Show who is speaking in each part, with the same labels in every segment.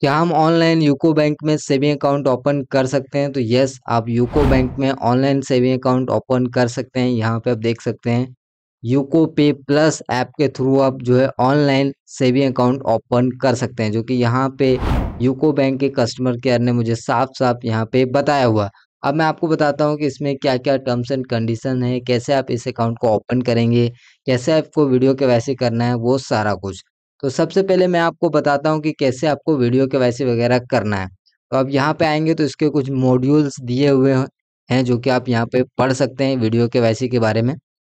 Speaker 1: क्या हम online UCO bank में सेविंग अकाउंट ओपन कर सकते हैं तो यस आप यूको बैंक में ऑनलाइन सेविंग अकाउंट ओपन कर सकते हैं यहाँ पे आप देख सकते हैं यूको पे प्लस ऐप के थ्रू आप जो है ऑनलाइन सेविंग अकाउंट ओपन कर सकते हैं जो कि यहाँ पे यूको बैंक के कस्टमर केयर ने मुझे साफ साफ यहाँ पे बताया हुआ अब मैं आपको बताता हूँ कि इसमें क्या क्या टर्म्स एंड कंडीशन है कैसे आप इस अकाउंट को ओपन करेंगे कैसे आपको वीडियो के वैसे करना है वो सारा कुछ तो सबसे पहले मैं आपको बताता हूँ कि कैसे आपको वीडियो के वैसे वगैरह करना है तो आप यहाँ पे आएंगे तो इसके कुछ मॉड्यूल्स दिए हुए हैं जो कि आप यहाँ पे पढ़ सकते हैं वीडियो के वैसे के बारे में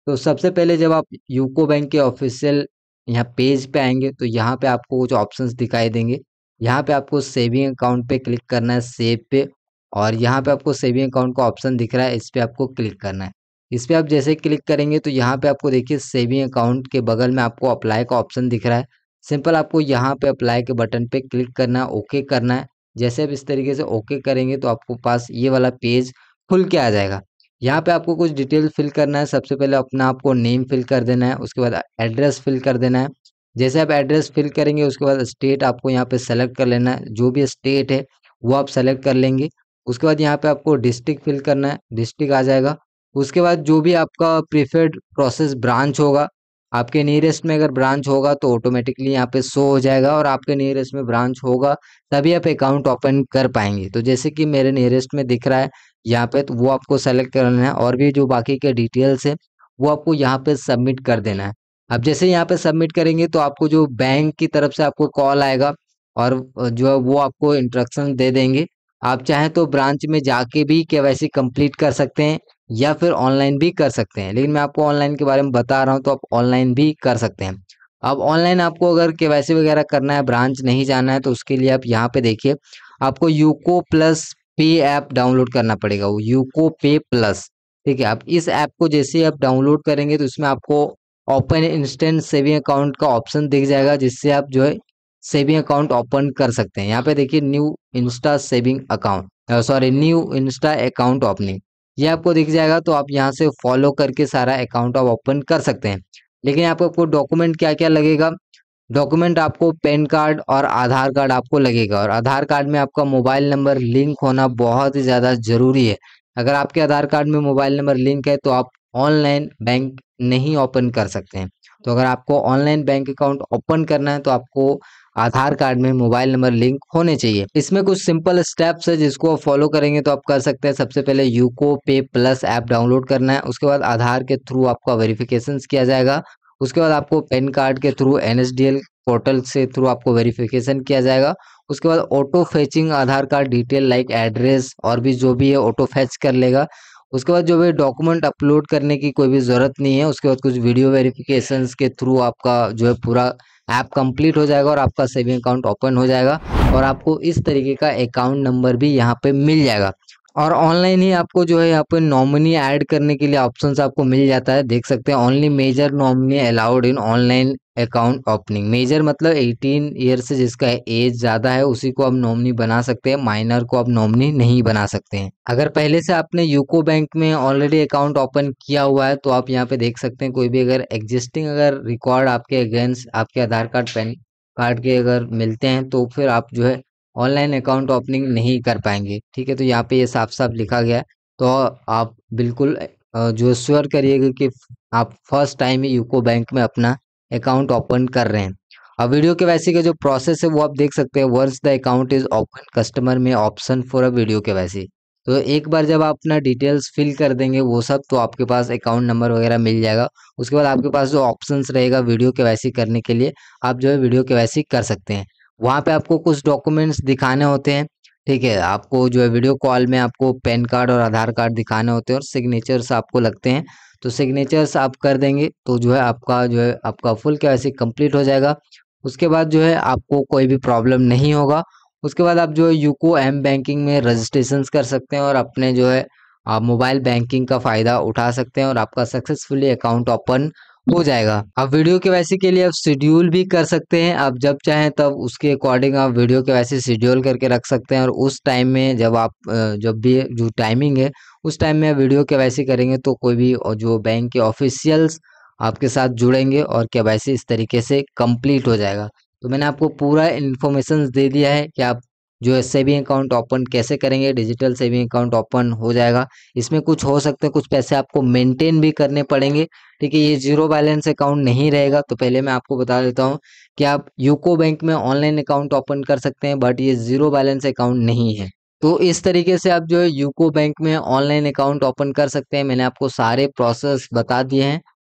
Speaker 1: तो सबसे पहले जब आप यूको बैंक के ऑफिशियल यहाँ पेज पे आएंगे तो यहाँ पे आपको कुछ ऑप्शन दिखाई देंगे यहाँ पे आपको सेविंग अकाउंट पे क्लिक करना है सेव पे और यहाँ पे आपको सेविंग अकाउंट का ऑप्शन दिख रहा है इस पर आपको क्लिक करना है इस पर आप जैसे क्लिक करेंगे तो यहाँ पे आपको देखिए सेविंग अकाउंट के बगल में आपको अप्लाई का ऑप्शन दिख रहा है सिंपल आपको यहाँ पे अप्लाई के बटन पे क्लिक करना है ओके करना है जैसे आप इस तरीके से ओके करेंगे तो आपको पास ये वाला पेज खुल के आ जाएगा यहाँ पे आपको कुछ डिटेल फिल करना है सबसे पहले अपना आपको नेम फिल कर देना है उसके बाद एड्रेस फिल कर देना है जैसे आप एड्रेस फिल करेंगे उसके बाद स्टेट आपको यहाँ पे सेलेक्ट कर लेना है जो भी स्टेट है वो आप सेलेक्ट कर लेंगे उसके बाद यहाँ पे आपको डिस्ट्रिक्ट फिल करना है डिस्ट्रिक्ट आ जाएगा उसके बाद जो भी आपका प्रीफेड प्रोसेस ब्रांच होगा आपके नियरेस्ट में अगर ब्रांच होगा तो ऑटोमेटिकली यहाँ पे शो हो जाएगा और आपके नियरेस्ट में ब्रांच होगा तभी आप अकाउंट ओपन कर पाएंगे तो जैसे कि मेरे नियरेस्ट में दिख रहा है यहाँ पे तो वो आपको सेलेक्ट करना है और भी जो बाकी के डिटेल्स है वो आपको यहाँ पे सबमिट कर देना है अब जैसे यहाँ पे सबमिट करेंगे तो आपको जो बैंक की तरफ से आपको कॉल आएगा और जो है वो आपको इंस्ट्रक्शन दे देंगे आप चाहें तो ब्रांच में जाके भी केवाईसी कंप्लीट कर सकते हैं या फिर ऑनलाइन भी कर सकते हैं लेकिन मैं आपको ऑनलाइन के बारे में बता रहा हूँ तो आप ऑनलाइन भी कर सकते हैं अब ऑनलाइन आपको अगर के वगैरह करना है ब्रांच नहीं जाना है तो उसके लिए आप यहाँ पे देखिए आपको UCO plus pay app download करना पड़ेगा वो यूको पे प्लस ठीक है आप इस ऐप को जैसे ही आप डाउनलोड करेंगे तो इसमें आपको ओपन इंस्टेंट सेविंग अकाउंट का ऑप्शन दिख जाएगा जिससे आप जो है सेविंग अकाउंट ओपन कर सकते हैं यहाँ पे देखिए new insta saving account sorry new insta account opening ये आपको दिख जाएगा तो आप यहाँ से फॉलो करके सारा अकाउंट आप ओपन कर सकते हैं लेकिन आपको आपको डॉक्यूमेंट क्या क्या लगेगा डॉक्यूमेंट आपको पैन कार्ड और आधार कार्ड आपको लगेगा और आधार कार्ड में आपका मोबाइल नंबर लिंक होना बहुत ही ज़्यादा ज़रूरी है अगर आपके आधार कार्ड में मोबाइल नंबर लिंक है तो आप ऑनलाइन बैंक नहीं ओपन कर सकते हैं तो अगर आपको ऑनलाइन बैंक अकाउंट ओपन करना है तो आपको आधार कार्ड में मोबाइल नंबर लिंक होने चाहिए इसमें कुछ सिंपल स्टेप्स है जिसको आप फॉलो करेंगे तो आप कर सकते हैं सबसे पहले यूको पे प्लस ऐप डाउनलोड करना है उसके बाद आधार के थ्रू आपका वेरिफिकेशन किया जाएगा उसके बाद आपको पैन कार्ड के थ्रू एनएसडीएल पोर्टल से थ्रू आपको वेरिफिकेशन किया जाएगा उसके बाद auto fetching Aadhaar card detail like address और भी जो भी है ऑटो फैच कर लेगा उसके बाद जो भी डॉक्यूमेंट अपलोड करने की कोई भी ज़रूरत नहीं है उसके बाद कुछ वीडियो वेरिफिकेशन के थ्रू आपका जो है पूरा ऐप कंप्लीट हो जाएगा और आपका सेविंग अकाउंट ओपन हो जाएगा और आपको इस तरीके का अकाउंट नंबर भी यहाँ पे मिल जाएगा और ऑनलाइन ही आपको जो है यहाँ पे नॉमिनी ऐड करने के लिए ऑप्शंस आपको मिल जाता है देख सकते हैं only major nominee allowed in online account opening major मतलब 18 ईयर से जिसका एज ज़्यादा है उसी को आप नॉमिनी बना सकते हैं माइनर को आप नॉमिनी नहीं बना सकते हैं अगर पहले से आपने यूको बैंक में ऑलरेडी अकाउंट ओपन किया हुआ है तो आप यहाँ पे देख सकते हैं कोई भी अगर एग्जिस्टिंग अगर रिकॉर्ड आपके अगेंस्ट आपके आधार कार्ड पैन कार्ड के अगर मिलते हैं तो फिर आप जो है ऑनलाइन अकाउंट ओपनिंग नहीं कर पाएंगे ठीक है तो यहाँ पे ये साफ साफ लिखा गया तो आप बिल्कुल जो श्योर करिएगा कि आप फर्स्ट टाइम ही यूको बैंक में अपना अकाउंट ओपन कर रहे हैं अब वीडियो के वैसी का जो प्रोसेस है वो आप देख सकते हैं once the account is open customer में ऑप्शन फॉर अ वीडियो के वैसी तो एक बार जब आप अपना डिटेल्स फिल कर देंगे वो सब तो आपके पास अकाउंट नंबर वगैरह मिल जाएगा उसके बाद आपके पास जो ऑप्शंस रहेगा वीडियो के वैसी करने के लिए आप जो है वीडियो के वैसी कर सकते हैं वहाँ पे आपको कुछ डॉक्यूमेंट्स दिखाने होते हैं ठीक है आपको जो है वीडियो कॉल में आपको पैन कार्ड और आधार कार्ड दिखाने होते हैं और सिग्नेचर्स आपको लगते हैं तो सिग्नेचर्स आप कर देंगे तो जो है आपका जो है आपका फुल के कम्प्लीट हो जाएगा उसके बाद जो है आपको कोई भी प्रॉब्लम नहीं होगा उसके बाद आप जो है यूको एम बैंकिंग में रजिस्ट्रेशन कर सकते हैं और अपने जो है आप मोबाइल बैंकिंग का फ़ायदा उठा सकते हैं और आपका सक्सेसफुली अकाउंट ओपन हो जाएगा आप वीडियो के वैसे के लिए आप शेड्यूल भी कर सकते हैं आप जब चाहें तब उसके अकॉर्डिंग आप वीडियो के वैसे शेड्यूल करके रख सकते हैं और उस टाइम में जब आप जब भी जो टाइमिंग है उस टाइम में आप वीडियो के वैसे करेंगे तो कोई भी जो बैंक के ऑफिशियल्स आपके साथ जुड़ेंगे और के वैसे इस तरीके से कम्प्लीट हो जाएगा तो मैंने आपको पूरा इन्फॉर्मेशन दे दिया है कि आप जो सेविंग अकाउंट ओपन कैसे करेंगे डिजिटल सेविंग अकाउंट ओपन हो जाएगा इसमें कुछ हो सकता है कुछ पैसे आपको मेंटेन भी करने पड़ेंगे ठीक है ये जीरो बैलेंस अकाउंट नहीं रहेगा तो पहले मैं आपको बता देता हूँ कि आप यूको बैंक में ऑनलाइन अकाउंट ओपन कर सकते हैं बट ये जीरो बैलेंस अकाउंट नहीं है तो इस तरीके से आप जो है यूको बैंक में ऑनलाइन अकाउंट ओपन कर सकते हैं मैंने आपको सारे प्रोसेस बता दिए हैं